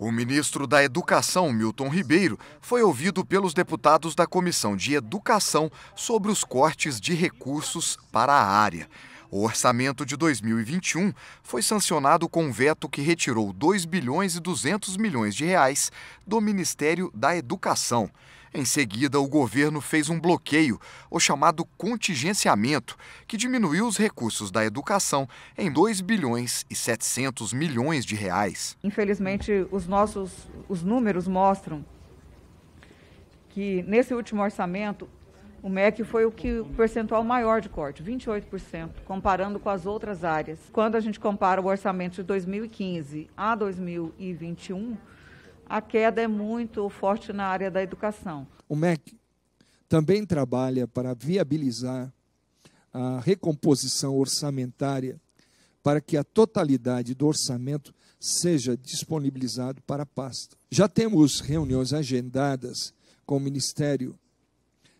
O ministro da Educação, Milton Ribeiro, foi ouvido pelos deputados da Comissão de Educação sobre os cortes de recursos para a área. O orçamento de 2021 foi sancionado com um veto que retirou 2 bilhões e 200 milhões de reais do Ministério da Educação. Em seguida, o governo fez um bloqueio, o chamado contingenciamento, que diminuiu os recursos da educação em 2 bilhões e 700 milhões de reais. Infelizmente, os nossos os números mostram que nesse último orçamento o MEC foi o que o percentual maior de corte, 28%, comparando com as outras áreas. Quando a gente compara o orçamento de 2015 a 2021, a queda é muito forte na área da educação. O MEC também trabalha para viabilizar a recomposição orçamentária para que a totalidade do orçamento seja disponibilizado para a pasta. Já temos reuniões agendadas com o Ministério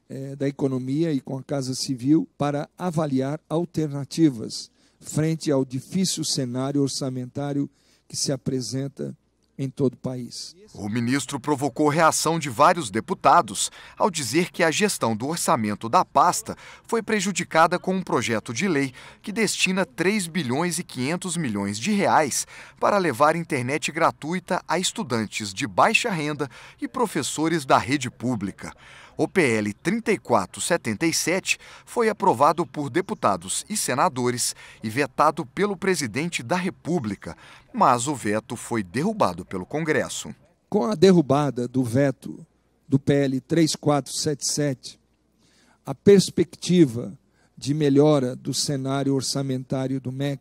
é, da Economia e com a Casa Civil para avaliar alternativas frente ao difícil cenário orçamentário que se apresenta em todo o país. O ministro provocou reação de vários deputados ao dizer que a gestão do orçamento da pasta foi prejudicada com um projeto de lei que destina 3 bilhões e 500 milhões de reais para levar internet gratuita a estudantes de baixa renda e professores da rede pública. O PL 3477 foi aprovado por deputados e senadores e vetado pelo presidente da República, mas o veto foi derrubado pelo Congresso. Com a derrubada do veto do PL 3477, a perspectiva de melhora do cenário orçamentário do MEC,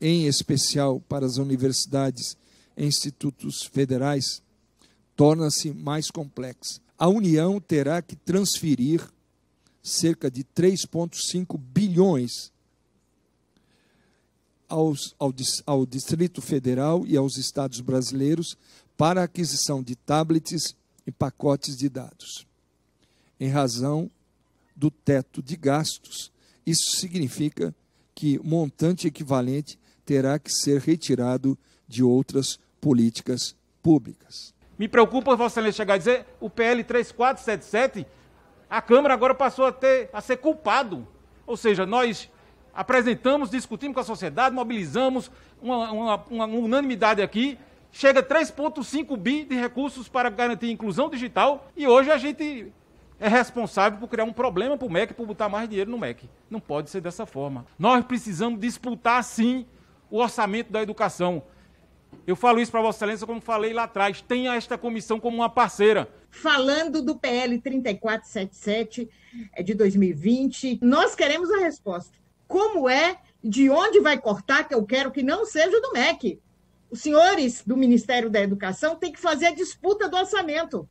em especial para as universidades e institutos federais, torna-se mais complexa. A União terá que transferir cerca de 3,5 bilhões aos, ao, ao Distrito Federal e aos estados brasileiros para aquisição de tablets e pacotes de dados. Em razão do teto de gastos, isso significa que montante equivalente terá que ser retirado de outras políticas públicas. Me preocupa Vossa Excelência chegar a dizer o PL 3477, a Câmara agora passou a ter a ser culpado. Ou seja, nós apresentamos, discutimos com a sociedade, mobilizamos uma, uma, uma unanimidade aqui. Chega 3,5 bi de recursos para garantir inclusão digital e hoje a gente é responsável por criar um problema para o MEC, por botar mais dinheiro no MEC. Não pode ser dessa forma. Nós precisamos disputar, sim, o orçamento da educação. Eu falo isso para Vossa Excelência, como falei lá atrás. Tenha esta comissão como uma parceira. Falando do PL 3477 é de 2020, nós queremos a resposta como é, de onde vai cortar, que eu quero que não seja do MEC. Os senhores do Ministério da Educação têm que fazer a disputa do orçamento.